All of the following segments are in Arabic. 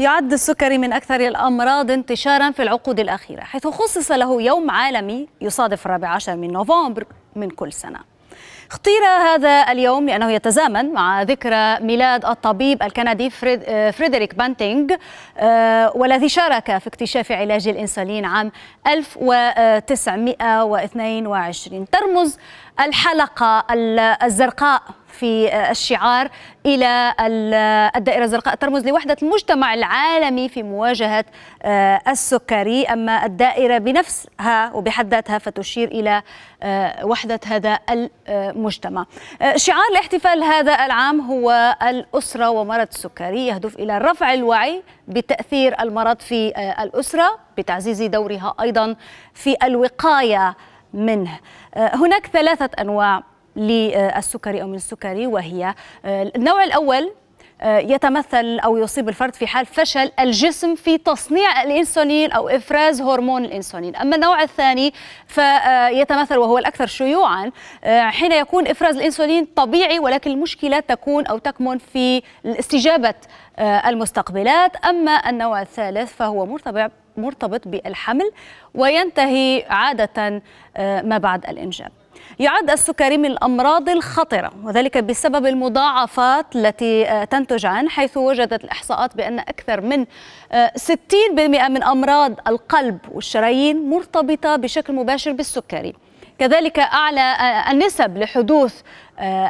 يعد السكري من أكثر الأمراض انتشارا في العقود الأخيرة حيث خصص له يوم عالمي يصادف الرابع عشر من نوفمبر من كل سنة اختير هذا اليوم لأنه يتزامن مع ذكرى ميلاد الطبيب الكندي فريد آه، فريدريك بانتينغ آه، والذي شارك في اكتشاف علاج الإنسولين عام 1922 ترمز الحلقة الزرقاء في الشعار الى الدائره الزرقاء ترمز لوحده المجتمع العالمي في مواجهه آه، السكري اما الدائره بنفسها وبحد ذاتها فتشير الى آه، وحده هذا المجتمع. آه، شعار الاحتفال هذا العام هو الاسره ومرض السكري يهدف الى رفع الوعي بتاثير المرض في الاسره بتعزيز دورها ايضا في الوقايه منه آه، هناك ثلاثة أنواع للسكري أو من السكري وهي آه، النوع الأول آه، يتمثل أو يصيب الفرد في حال فشل الجسم في تصنيع الإنسولين أو إفراز هرمون الإنسولين أما النوع الثاني فيتمثل وهو الأكثر شيوعا حين يكون إفراز الإنسولين طبيعي ولكن المشكلة تكون أو تكمن في استجابة المستقبلات أما النوع الثالث فهو مرتبط مرتبط بالحمل وينتهي عادة آه، ما بعد الإنجاب يعد السكري من الأمراض الخطرة وذلك بسبب المضاعفات التي آه، تنتج عنه حيث وجدت الإحصاءات بأن أكثر من 60% آه، من أمراض القلب والشرايين مرتبطة بشكل مباشر بالسكري كذلك أعلى النسب لحدوث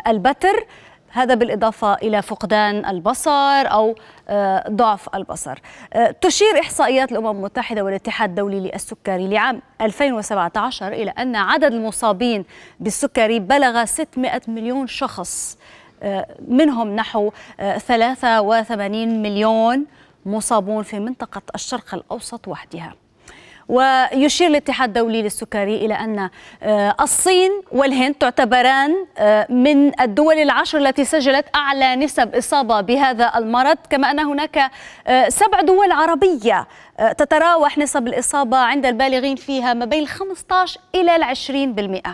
البتر هذا بالإضافة إلى فقدان البصر أو آه، ضعف البصر آه، تشير إحصائيات الأمم المتحدة والاتحاد الدولي للسكري لعام 2017 إلى أن عدد المصابين بالسكري بلغ 600 مليون شخص آه، منهم نحو 83 مليون مصابون في منطقة الشرق الأوسط وحدها ويشير الاتحاد الدولي للسكري إلى أن آه، الصين والهند تعتبران آه، من الدول العشر التي سجلت أعلى نسب إصابة بهذا المرض كما أن هناك آه، سبع دول عربية تتراوح نسب الإصابة عند البالغين فيها ما بين 15 إلى 20%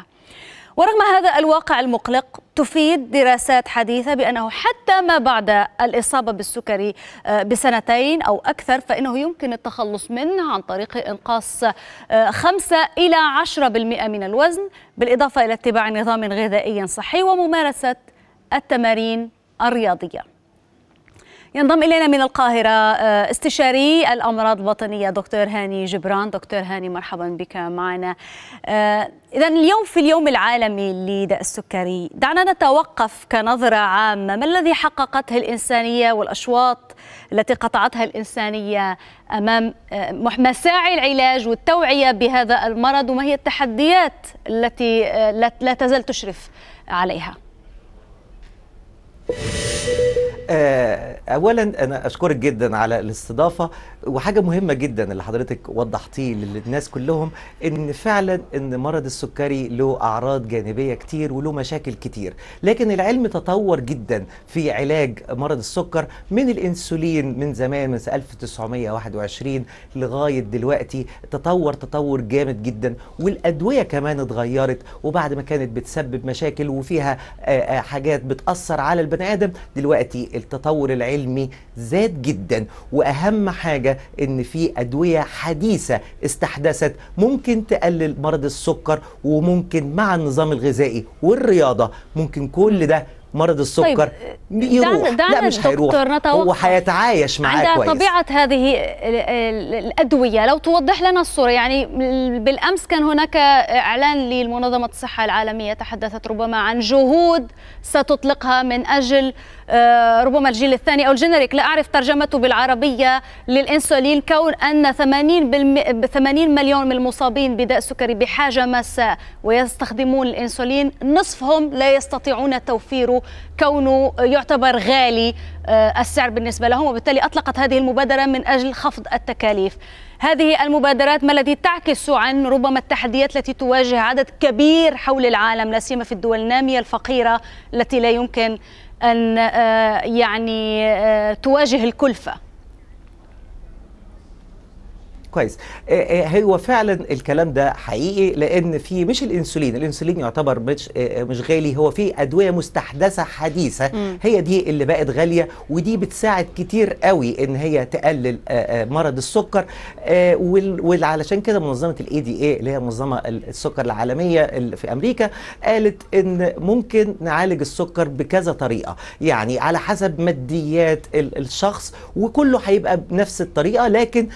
ورغم هذا الواقع المقلق تفيد دراسات حديثة بأنه حتى ما بعد الإصابة بالسكري آه، بسنتين أو أكثر فإنه يمكن التخلص منه عن طريق إنقاص 5 آه، إلى 10% من الوزن بالإضافة إلى اتباع نظام غذائي صحي وممارسة التمارين الرياضية ينضم إلينا من القاهرة آه، استشاري الأمراض الوطنية دكتور هاني جبران دكتور هاني مرحبا بك معنا آه، إذا اليوم في اليوم العالمي لداء السكري دعنا نتوقف كنظرة عامة ما الذي حققته الإنسانية والأشواط التي قطعتها الإنسانية أمام آه، مساعي العلاج والتوعية بهذا المرض وما هي التحديات التي لا تزال تشرف عليها آه، اولا انا اشكرك جدا على الاستضافه وحاجه مهمه جدا اللي حضرتك وضحتيه للناس كلهم ان فعلا ان مرض السكري له اعراض جانبيه كتير وله مشاكل كتير لكن العلم تطور جدا في علاج مرض السكر من الانسولين من زمان من 1921 لغايه دلوقتي تطور تطور جامد جدا والادويه كمان اتغيرت وبعد ما كانت بتسبب مشاكل وفيها آه، آه، حاجات بتاثر على البني ادم دلوقتي التطور العلمي زاد جدا واهم حاجه ان في ادويه حديثه استحدثت ممكن تقلل مرض السكر وممكن مع النظام الغذائي والرياضه ممكن كل ده مرض السكر طيب يروح دعنا لا مش هيروح هو هيتعايش معاه كويس عند طبيعه هذه الادويه لو توضح لنا الصوره يعني بالامس كان هناك اعلان لمنظمه الصحه العالميه تحدثت ربما عن جهود ستطلقها من اجل آه، ربما الجيل الثاني او الجينيريك لا اعرف ترجمته بالعربيه للانسولين كون ان 80 80 مليون من المصابين بداء السكري بحاجه ماسه ويستخدمون الانسولين نصفهم لا يستطيعون توفيره كونه يعتبر غالي آه، السعر بالنسبة لهم وبالتالي أطلقت هذه المبادرة من أجل خفض التكاليف هذه المبادرات ما الذي تعكس عن ربما التحديات التي تواجه عدد كبير حول العالم لا سيما في الدول النامية الفقيرة التي لا يمكن أن آه، يعني آه، تواجه الكلفة كويس آه، آه، هو فعلا الكلام ده حقيقي لان في مش الانسولين الانسولين يعتبر مش آه، مش غالي هو في ادويه مستحدثه حديثه هي دي اللي بقت غاليه ودي بتساعد كتير قوي ان هي تقلل مرض السكر وعلشان كده منظمه الاي دي اي اللي هي منظمه السكر العالميه في امريكا قالت ان ممكن نعالج السكر بكذا طريقه يعني على حسب ماديات الشخص وكله هيبقى بنفس الطريقه لكن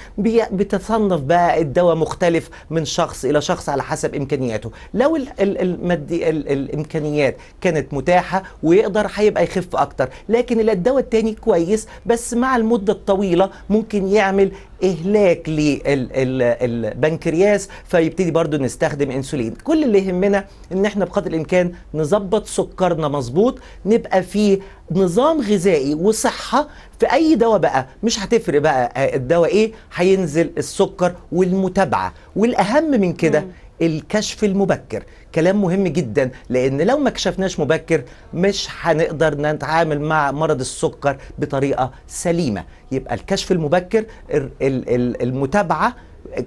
بتتصرف بيصنف بقى الدواء مختلف من شخص الى شخص على حسب امكانياته لو المادي الامكانيات كانت متاحه ويقدر هيبقى يخف اكتر لكن الدواء التاني كويس بس مع المده الطويله ممكن يعمل اهلاك للبنكرياس فيبتدي برضو نستخدم انسولين كل اللي يهمنا ان احنا بقدر الامكان نظبط سكرنا مظبوط نبقى في نظام غذائي وصحه في اي دواء بقى مش هتفرق بقى آه، الدواء ايه هينزل السكر والمتابعه والاهم من كده الكشف المبكر كلام مهم جدا لان لو ما كشفناش مبكر مش هنقدر نتعامل مع مرض السكر بطريقه سليمه يبقى الكشف المبكر المتابعه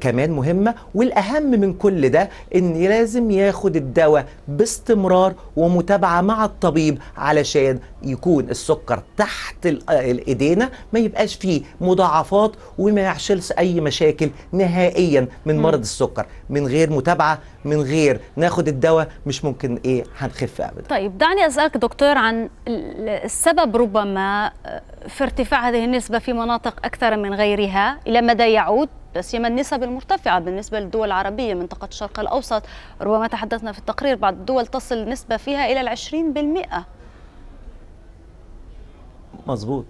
كمان مهمة والأهم من كل ده إن لازم ياخد الدواء باستمرار ومتابعة مع الطبيب علشان يكون السكر تحت الإيدينا ما يبقاش فيه مضاعفات وما يحصلش أي مشاكل نهائيا من مرض السكر من غير متابعة من غير ناخد الدواء مش ممكن إيه هنخف أبدا طيب دعني أسألك دكتور عن السبب ربما آه، في ارتفاع هذه النسبة في مناطق أكثر من غيرها إلى مدى يعود لا سيما النسب المرتفعه بالنسبه للدول العربيه منطقه الشرق الاوسط ربما تحدثنا في التقرير بعض الدول تصل نسبه فيها الى ال 20% مظبوط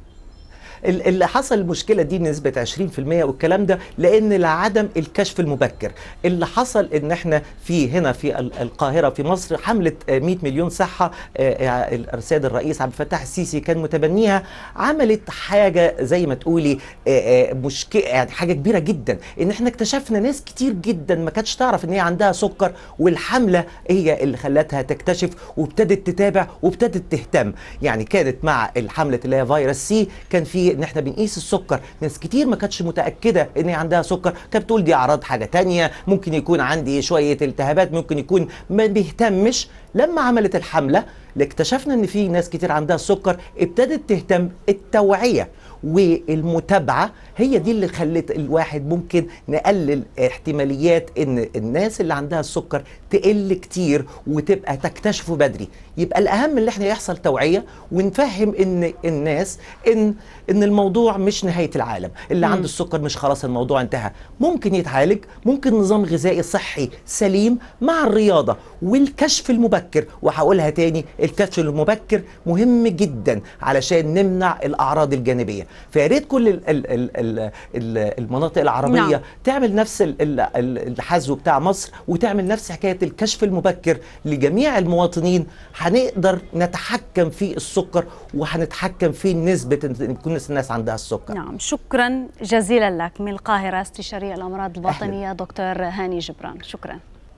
اللي حصل المشكله دي نسبه 20% والكلام ده لان لعدم الكشف المبكر اللي حصل ان احنا في هنا في القاهره في مصر حمله 100 مليون صحه آه، آه، السيد الرئيس عبد الفتاح السيسي كان متبنيها عملت حاجه زي ما تقولي آه، مشكله يعني حاجه كبيره جدا ان احنا اكتشفنا ناس كتير جدا ما كانتش تعرف ان هي عندها سكر والحمله هي اللي خلتها تكتشف وابتدت تتابع وابتدت تهتم يعني كانت مع الحمله اللي هي فيروس سي كان في ان احنا بنقيس السكر ناس كتير ما كانتش متاكده ان هي عندها سكر كانت بتقول دي اعراض حاجه تانية ممكن يكون عندي شويه التهابات ممكن يكون ما بيهتمش لما عملت الحمله اكتشفنا ان في ناس كتير عندها السكر ابتدت تهتم التوعيه والمتابعه هي دي اللي خلت الواحد ممكن نقلل احتماليات ان الناس اللي عندها السكر تقل كتير وتبقى تكتشفه بدري يبقى الاهم ان احنا يحصل توعيه ونفهم ان الناس ان ان الموضوع مش نهايه العالم اللي عنده السكر مش خلاص الموضوع انتهى ممكن يتعالج ممكن نظام غذائي صحي سليم مع الرياضه والكشف المبكر وهقولها تاني الكشف المبكر مهم جدا علشان نمنع الاعراض الجانبيه فيا ريت كل الـ الـ الـ الـ المناطق العربيه نعم. تعمل نفس الحزو بتاع مصر وتعمل نفس حكايه الكشف المبكر لجميع المواطنين هنقدر نتحكم في السكر وهنتحكم في نسبه كل الناس عندها السكر نعم شكرا جزيلا لك من القاهره استشاري الامراض الباطنيه أحلى. دكتور هاني جبران شكرا